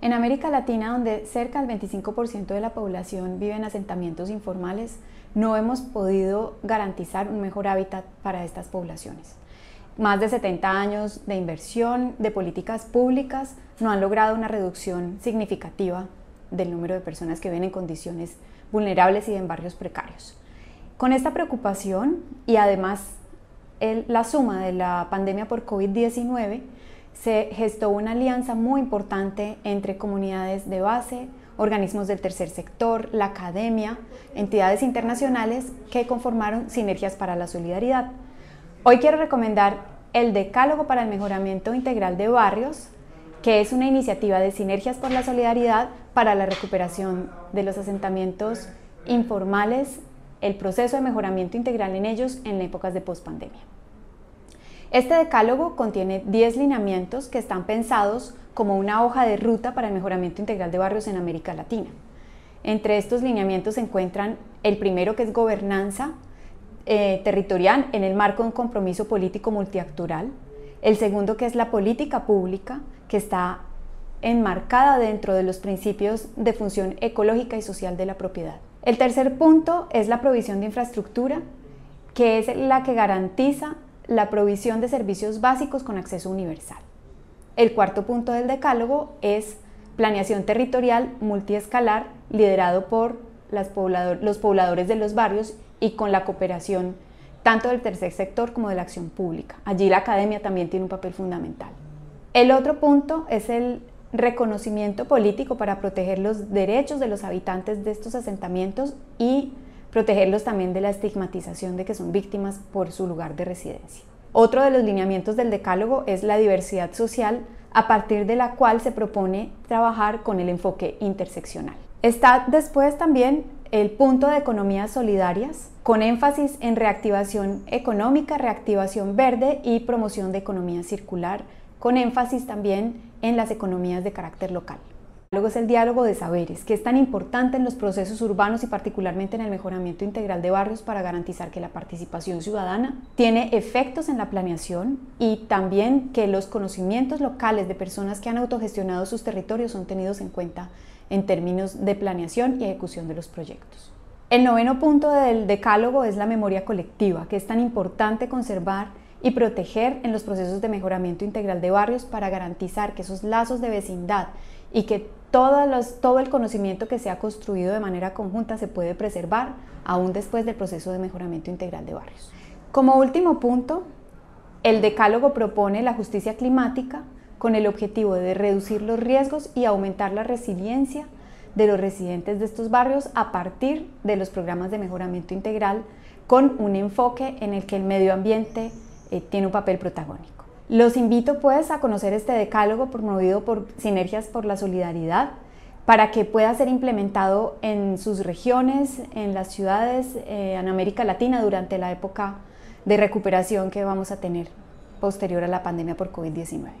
En América Latina, donde cerca del 25% de la población vive en asentamientos informales, no hemos podido garantizar un mejor hábitat para estas poblaciones. Más de 70 años de inversión, de políticas públicas, no han logrado una reducción significativa del número de personas que viven en condiciones vulnerables y en barrios precarios. Con esta preocupación y además la suma de la pandemia por COVID-19, se gestó una alianza muy importante entre comunidades de base, organismos del tercer sector, la academia, entidades internacionales que conformaron sinergias para la solidaridad. Hoy quiero recomendar el Decálogo para el Mejoramiento Integral de Barrios que es una iniciativa de Sinergias por la Solidaridad para la recuperación de los asentamientos informales, el proceso de mejoramiento integral en ellos en épocas de pospandemia. Este decálogo contiene 10 lineamientos que están pensados como una hoja de ruta para el mejoramiento integral de barrios en América Latina. Entre estos lineamientos se encuentran el primero que es gobernanza eh, territorial en el marco de un compromiso político multiactual, el segundo, que es la política pública, que está enmarcada dentro de los principios de función ecológica y social de la propiedad. El tercer punto es la provisión de infraestructura, que es la que garantiza la provisión de servicios básicos con acceso universal. El cuarto punto del decálogo es planeación territorial multiescalar liderado por los pobladores de los barrios y con la cooperación tanto del tercer sector como de la acción pública. Allí la academia también tiene un papel fundamental. El otro punto es el reconocimiento político para proteger los derechos de los habitantes de estos asentamientos y protegerlos también de la estigmatización de que son víctimas por su lugar de residencia. Otro de los lineamientos del decálogo es la diversidad social, a partir de la cual se propone trabajar con el enfoque interseccional. Está después también el punto de economías solidarias, con énfasis en reactivación económica, reactivación verde y promoción de economía circular, con énfasis también en las economías de carácter local es el diálogo de saberes, que es tan importante en los procesos urbanos y particularmente en el mejoramiento integral de barrios para garantizar que la participación ciudadana tiene efectos en la planeación y también que los conocimientos locales de personas que han autogestionado sus territorios son tenidos en cuenta en términos de planeación y ejecución de los proyectos. El noveno punto del decálogo es la memoria colectiva, que es tan importante conservar y proteger en los procesos de mejoramiento integral de barrios para garantizar que esos lazos de vecindad y que todo, los, todo el conocimiento que se ha construido de manera conjunta se puede preservar aún después del proceso de mejoramiento integral de barrios. Como último punto, el decálogo propone la justicia climática con el objetivo de reducir los riesgos y aumentar la resiliencia de los residentes de estos barrios a partir de los programas de mejoramiento integral con un enfoque en el que el medio ambiente, eh, tiene un papel protagónico. Los invito pues a conocer este decálogo promovido por Sinergias por la Solidaridad para que pueda ser implementado en sus regiones, en las ciudades, eh, en América Latina durante la época de recuperación que vamos a tener posterior a la pandemia por COVID-19.